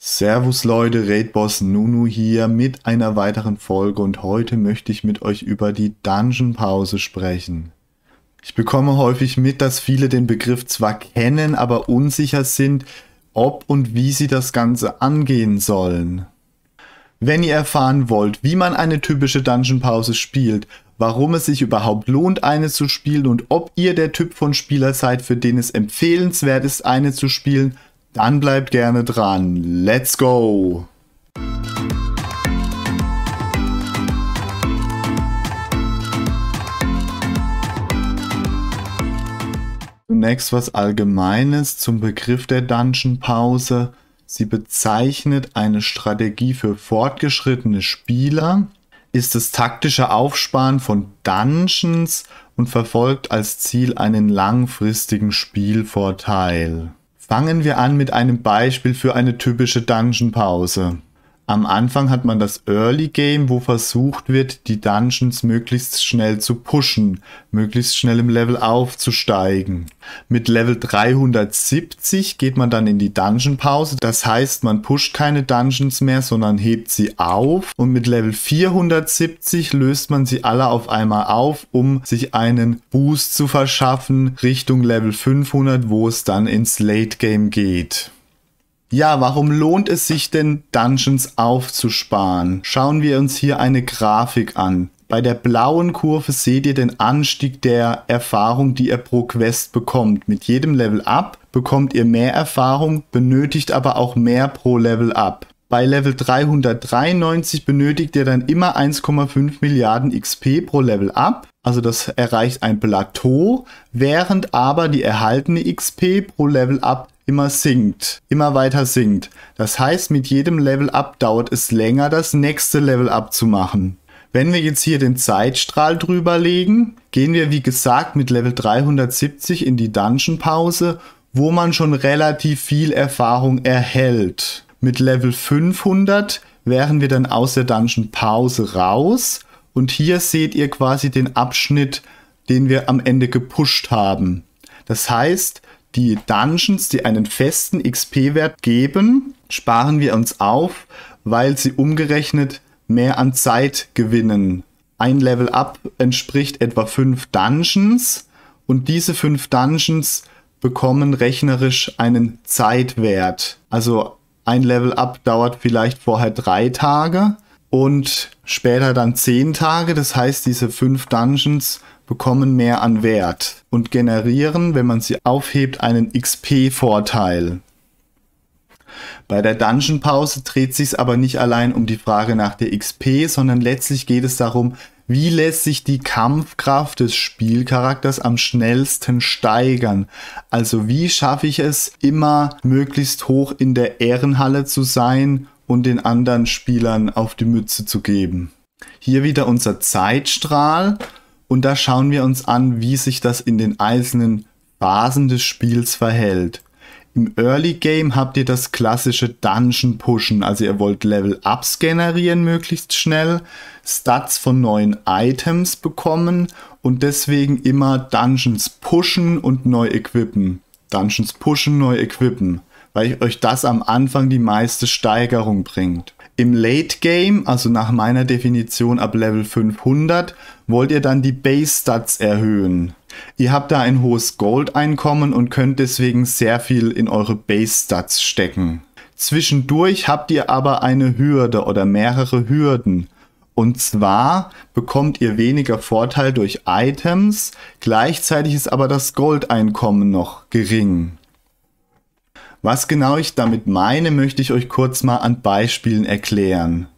Servus Leute, Raidboss Nunu hier mit einer weiteren Folge und heute möchte ich mit euch über die Dungeon Pause sprechen. Ich bekomme häufig mit, dass viele den Begriff zwar kennen, aber unsicher sind, ob und wie sie das Ganze angehen sollen. Wenn ihr erfahren wollt, wie man eine typische Dungeon Pause spielt, warum es sich überhaupt lohnt, eine zu spielen und ob ihr der Typ von Spieler seid, für den es empfehlenswert ist, eine zu spielen, dann bleibt gerne dran. Let's go! Zunächst was Allgemeines zum Begriff der Dungeon Pause. Sie bezeichnet eine Strategie für fortgeschrittene Spieler, ist das taktische Aufsparen von Dungeons und verfolgt als Ziel einen langfristigen Spielvorteil. Fangen wir an mit einem Beispiel für eine typische Dungeon-Pause am Anfang hat man das Early Game, wo versucht wird, die Dungeons möglichst schnell zu pushen, möglichst schnell im Level aufzusteigen. Mit Level 370 geht man dann in die Dungeon Pause, das heißt, man pusht keine Dungeons mehr, sondern hebt sie auf und mit Level 470 löst man sie alle auf einmal auf, um sich einen Boost zu verschaffen Richtung Level 500, wo es dann ins Late Game geht. Ja, warum lohnt es sich denn, Dungeons aufzusparen? Schauen wir uns hier eine Grafik an. Bei der blauen Kurve seht ihr den Anstieg der Erfahrung, die ihr pro Quest bekommt. Mit jedem Level Up bekommt ihr mehr Erfahrung, benötigt aber auch mehr pro Level Up. Bei Level 393 benötigt ihr dann immer 1,5 Milliarden XP pro Level Up. Also das erreicht ein Plateau, während aber die erhaltene XP pro Level Up immer sinkt, immer weiter sinkt. Das heißt, mit jedem Level Up dauert es länger, das nächste Level Up zu machen. Wenn wir jetzt hier den Zeitstrahl drüber legen, gehen wir wie gesagt mit Level 370 in die Dungeon Pause, wo man schon relativ viel Erfahrung erhält. Mit Level 500 wären wir dann aus der Dungeon Pause raus und hier seht ihr quasi den Abschnitt, den wir am Ende gepusht haben. Das heißt, die Dungeons, die einen festen XP-Wert geben, sparen wir uns auf, weil sie umgerechnet mehr an Zeit gewinnen. Ein Level Up entspricht etwa fünf Dungeons und diese fünf Dungeons bekommen rechnerisch einen Zeitwert. Also ein Level Up dauert vielleicht vorher drei Tage und später dann zehn Tage. Das heißt, diese fünf Dungeons bekommen mehr an Wert und generieren, wenn man sie aufhebt, einen XP-Vorteil. Bei der Dungeon-Pause dreht sich's aber nicht allein um die Frage nach der XP, sondern letztlich geht es darum, wie lässt sich die Kampfkraft des Spielcharakters am schnellsten steigern? Also wie schaffe ich es, immer möglichst hoch in der Ehrenhalle zu sein und den anderen Spielern auf die Mütze zu geben? Hier wieder unser Zeitstrahl. Und da schauen wir uns an, wie sich das in den einzelnen Phasen des Spiels verhält. Im Early Game habt ihr das klassische Dungeon Pushen, also ihr wollt Level Ups generieren möglichst schnell, Stats von neuen Items bekommen und deswegen immer Dungeons pushen und neu equippen. Dungeons pushen, neu equippen, weil euch das am Anfang die meiste Steigerung bringt. Im Late Game, also nach meiner Definition ab Level 500, wollt ihr dann die Base Stats erhöhen. Ihr habt da ein hohes Gold-Einkommen und könnt deswegen sehr viel in eure Base Stats stecken. Zwischendurch habt ihr aber eine Hürde oder mehrere Hürden. Und zwar bekommt ihr weniger Vorteil durch Items, gleichzeitig ist aber das Goldeinkommen noch gering. Was genau ich damit meine, möchte ich euch kurz mal an Beispielen erklären.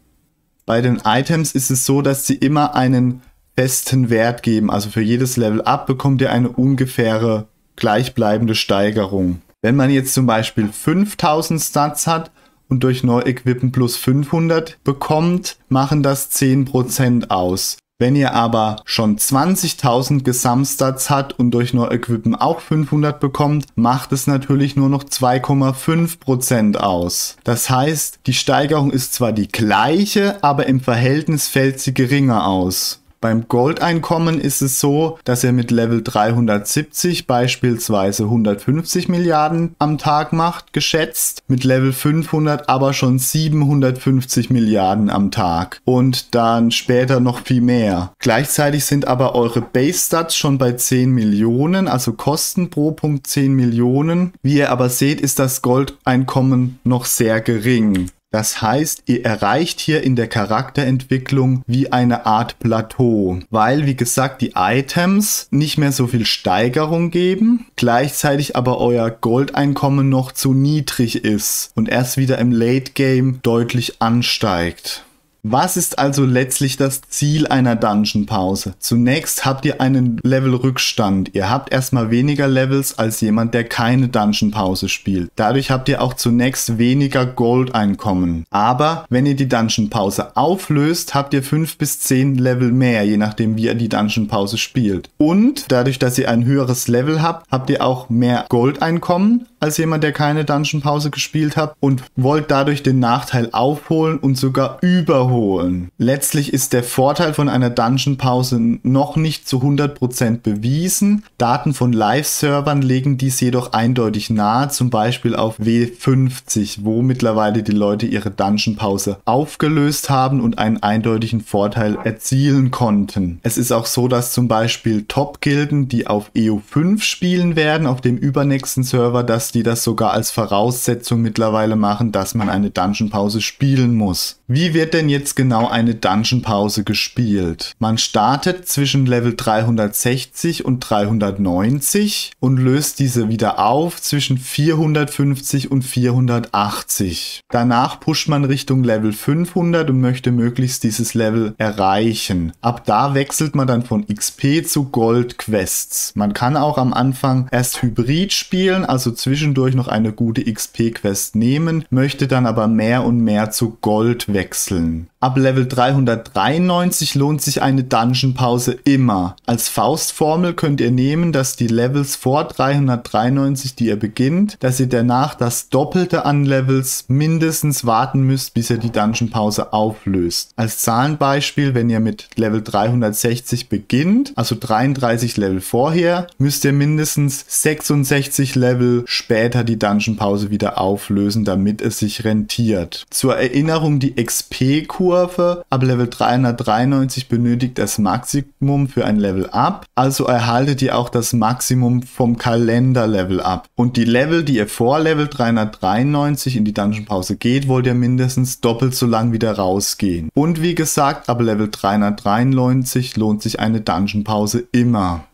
Bei den Items ist es so, dass sie immer einen festen Wert geben. Also für jedes Level Up bekommt ihr eine ungefähre gleichbleibende Steigerung. Wenn man jetzt zum Beispiel 5000 Stats hat und durch Neu-Equippen plus 500 bekommt, machen das 10% aus. Wenn ihr aber schon 20.000 Gesamtstats hat und durch nur Equippen auch 500 bekommt, macht es natürlich nur noch 2,5% aus. Das heißt, die Steigerung ist zwar die gleiche, aber im Verhältnis fällt sie geringer aus. Beim Goldeinkommen ist es so, dass ihr mit Level 370 beispielsweise 150 Milliarden am Tag macht, geschätzt, mit Level 500 aber schon 750 Milliarden am Tag und dann später noch viel mehr. Gleichzeitig sind aber eure Base-Stats schon bei 10 Millionen, also Kosten pro Punkt 10 Millionen. Wie ihr aber seht, ist das Goldeinkommen noch sehr gering. Das heißt, ihr erreicht hier in der Charakterentwicklung wie eine Art Plateau, weil, wie gesagt, die Items nicht mehr so viel Steigerung geben, gleichzeitig aber euer Goldeinkommen noch zu niedrig ist und erst wieder im Late Game deutlich ansteigt. Was ist also letztlich das Ziel einer Dungeon-Pause? Zunächst habt ihr einen Level-Rückstand. Ihr habt erstmal weniger Levels als jemand, der keine Dungeon-Pause spielt. Dadurch habt ihr auch zunächst weniger Gold-Einkommen. Aber wenn ihr die Dungeon-Pause auflöst, habt ihr 5 bis 10 Level mehr, je nachdem wie ihr die Dungeon-Pause spielt. Und dadurch, dass ihr ein höheres Level habt, habt ihr auch mehr Gold-Einkommen als jemand, der keine Dungeon-Pause gespielt hat und wollt dadurch den Nachteil aufholen und sogar über wiederholen. Letztlich ist der Vorteil von einer Dungeon-Pause noch nicht zu 100% bewiesen. Daten von Live-Servern legen dies jedoch eindeutig nahe, zum Beispiel auf W50, wo mittlerweile die Leute ihre Dungeon-Pause aufgelöst haben und einen eindeutigen Vorteil erzielen konnten. Es ist auch so, dass zum Beispiel Top-Gilden, die auf EU5 spielen werden, auf dem übernächsten Server, dass die das sogar als Voraussetzung mittlerweile machen, dass man eine Dungeon-Pause spielen muss. Wie wird denn jetzt jetzt genau eine Dungeon-Pause gespielt. Man startet zwischen Level 360 und 390 und löst diese wieder auf zwischen 450 und 480. Danach pusht man Richtung Level 500 und möchte möglichst dieses Level erreichen. Ab da wechselt man dann von XP zu Gold-Quests. Man kann auch am Anfang erst Hybrid spielen, also zwischendurch noch eine gute XP-Quest nehmen, möchte dann aber mehr und mehr zu Gold wechseln. Ab Level 393 lohnt sich eine Dungeon-Pause immer. Als Faustformel könnt ihr nehmen, dass die Levels vor 393, die ihr beginnt, dass ihr danach das Doppelte an Levels mindestens warten müsst, bis ihr die Dungeon-Pause auflöst. Als Zahlenbeispiel, wenn ihr mit Level 360 beginnt, also 33 Level vorher, müsst ihr mindestens 66 Level später die Dungeon-Pause wieder auflösen, damit es sich rentiert. Zur Erinnerung, die xp kurve Vorwürfe. Ab Level 393 benötigt das Maximum für ein Level Up, also erhaltet ihr auch das Maximum vom Kalender-Level Up. Und die Level, die ihr vor Level 393 in die Dungeon-Pause geht, wollt ihr mindestens doppelt so lang wieder rausgehen. Und wie gesagt, ab Level 393 lohnt sich eine Dungeon-Pause immer.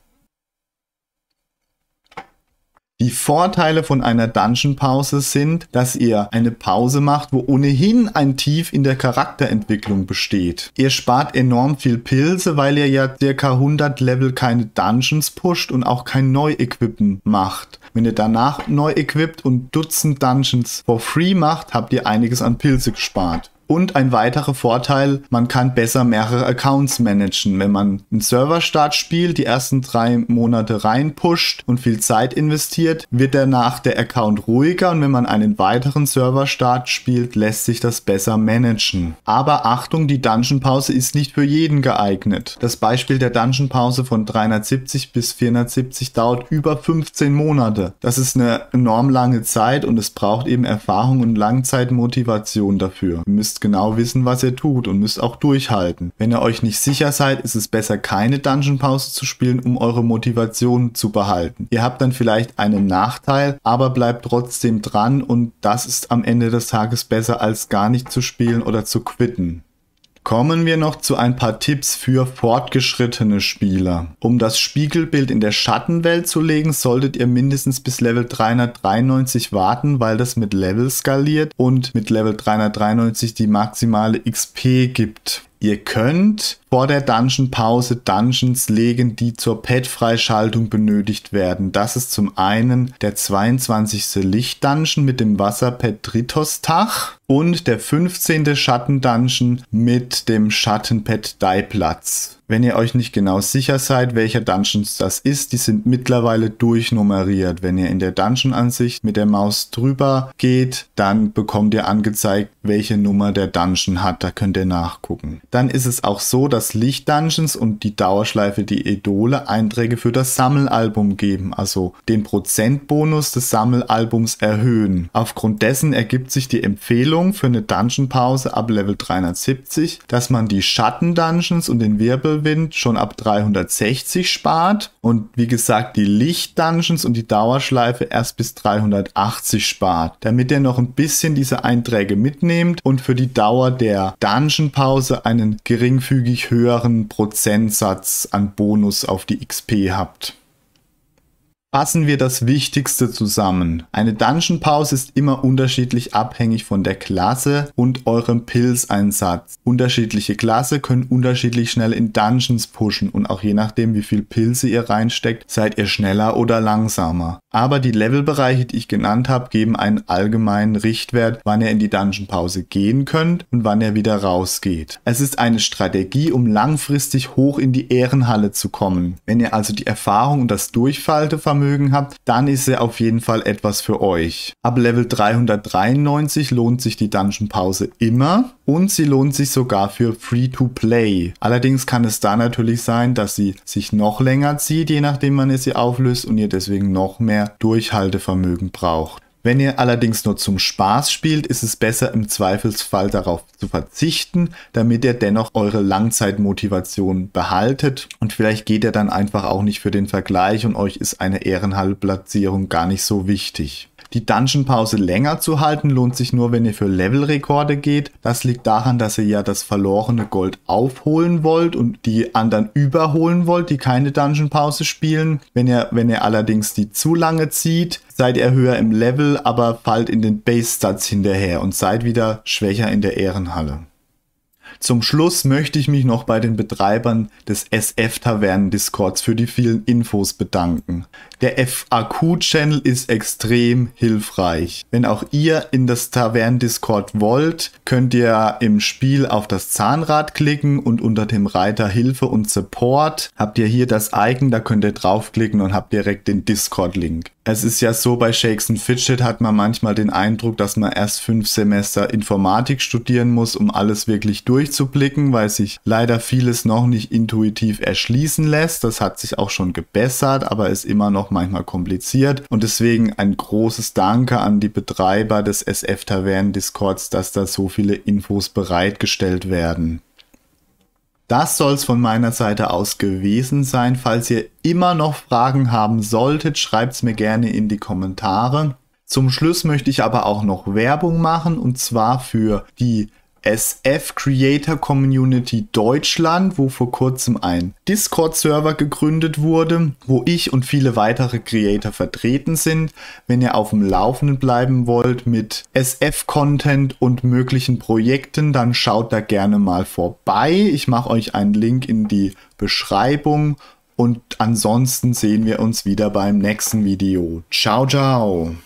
Die Vorteile von einer Dungeon-Pause sind, dass ihr eine Pause macht, wo ohnehin ein Tief in der Charakterentwicklung besteht. Ihr spart enorm viel Pilze, weil ihr ja circa 100 Level keine Dungeons pusht und auch kein Neuequippen macht. Wenn ihr danach neu equipped und Dutzend Dungeons for free macht, habt ihr einiges an Pilze gespart. Und ein weiterer Vorteil, man kann besser mehrere Accounts managen. Wenn man einen Serverstart spielt, die ersten drei Monate reinpusht und viel Zeit investiert, wird danach der Account ruhiger und wenn man einen weiteren Serverstart spielt, lässt sich das besser managen. Aber Achtung, die Dungeon Pause ist nicht für jeden geeignet. Das Beispiel der Dungeon Pause von 370 bis 470 dauert über 15 Monate. Das ist eine enorm lange Zeit und es braucht eben Erfahrung und Langzeitmotivation dafür. Ihr müsst müsst genau wissen, was ihr tut und müsst auch durchhalten. Wenn ihr euch nicht sicher seid, ist es besser, keine Dungeon-Pause zu spielen, um eure Motivation zu behalten. Ihr habt dann vielleicht einen Nachteil, aber bleibt trotzdem dran und das ist am Ende des Tages besser, als gar nicht zu spielen oder zu quitten. Kommen wir noch zu ein paar Tipps für fortgeschrittene Spieler. Um das Spiegelbild in der Schattenwelt zu legen, solltet ihr mindestens bis Level 393 warten, weil das mit Level skaliert und mit Level 393 die maximale XP gibt. Ihr könnt vor der Dungeon-Pause Dungeons legen, die zur pet freischaltung benötigt werden. Das ist zum einen der 22. Licht-Dungeon mit dem Wasser-Pad Tritostach und der 15. Schatten-Dungeon mit dem Schattenpad-Dei-Platz. Wenn ihr euch nicht genau sicher seid, welcher Dungeons das ist, die sind mittlerweile durchnummeriert. Wenn ihr in der Dungeon-Ansicht mit der Maus drüber geht, dann bekommt ihr angezeigt, welche Nummer der Dungeon hat. Da könnt ihr nachgucken. Dann ist es auch so, dass Licht-Dungeons und die Dauerschleife die Idole Einträge für das Sammelalbum geben, also den Prozentbonus des Sammelalbums erhöhen. Aufgrund dessen ergibt sich die Empfehlung, Regelung für eine Dungeon-Pause ab Level 370, dass man die Schatten-Dungeons und den Wirbelwind schon ab 360 spart und wie gesagt die Licht-Dungeons und die Dauerschleife erst bis 380 spart, damit ihr noch ein bisschen diese Einträge mitnehmt und für die Dauer der Dungeon-Pause einen geringfügig höheren Prozentsatz an Bonus auf die XP habt. Fassen wir das Wichtigste zusammen. Eine Dungeon Pause ist immer unterschiedlich abhängig von der Klasse und eurem Pilzeinsatz. Unterschiedliche Klasse können unterschiedlich schnell in Dungeons pushen und auch je nachdem wie viel Pilze ihr reinsteckt, seid ihr schneller oder langsamer. Aber die Levelbereiche, die ich genannt habe, geben einen allgemeinen Richtwert, wann ihr in die Dungeon-Pause gehen könnt und wann ihr wieder rausgeht. Es ist eine Strategie, um langfristig hoch in die Ehrenhalle zu kommen. Wenn ihr also die Erfahrung und das Durchfaltevermögen habt, dann ist er auf jeden Fall etwas für euch. Ab Level 393 lohnt sich die Dungeon-Pause immer und sie lohnt sich sogar für Free-to-Play. Allerdings kann es da natürlich sein, dass sie sich noch länger zieht, je nachdem wann ihr sie auflöst und ihr deswegen noch mehr Durchhaltevermögen braucht. Wenn ihr allerdings nur zum Spaß spielt, ist es besser im Zweifelsfall darauf zu verzichten, damit ihr dennoch eure Langzeitmotivation behaltet und vielleicht geht ihr dann einfach auch nicht für den Vergleich und euch ist eine ehrenhalbe gar nicht so wichtig. Die Dungeon-Pause länger zu halten lohnt sich nur, wenn ihr für Level-Rekorde geht. Das liegt daran, dass ihr ja das verlorene Gold aufholen wollt und die anderen überholen wollt, die keine Dungeon-Pause spielen. Wenn ihr, wenn ihr allerdings die zu lange zieht, seid ihr höher im Level, aber fallt in den Base-Stats hinterher und seid wieder schwächer in der Ehrenhalle. Zum Schluss möchte ich mich noch bei den Betreibern des SF-Tavernen-Discords für die vielen Infos bedanken. Der FAQ-Channel ist extrem hilfreich. Wenn auch ihr in das Tavernen-Discord wollt, könnt ihr im Spiel auf das Zahnrad klicken und unter dem Reiter Hilfe und Support habt ihr hier das Icon, da könnt ihr draufklicken und habt direkt den Discord-Link es ist ja so, bei Shakes and Fidget hat man manchmal den Eindruck, dass man erst fünf Semester Informatik studieren muss, um alles wirklich durchzublicken, weil sich leider vieles noch nicht intuitiv erschließen lässt. Das hat sich auch schon gebessert, aber ist immer noch manchmal kompliziert. Und deswegen ein großes Danke an die Betreiber des SF-Tavernen-Discords, dass da so viele Infos bereitgestellt werden. Das soll es von meiner Seite aus gewesen sein. Falls ihr immer noch Fragen haben solltet, schreibt es mir gerne in die Kommentare. Zum Schluss möchte ich aber auch noch Werbung machen und zwar für die SF Creator Community Deutschland, wo vor kurzem ein Discord-Server gegründet wurde, wo ich und viele weitere Creator vertreten sind. Wenn ihr auf dem Laufenden bleiben wollt mit SF-Content und möglichen Projekten, dann schaut da gerne mal vorbei. Ich mache euch einen Link in die Beschreibung und ansonsten sehen wir uns wieder beim nächsten Video. Ciao, ciao!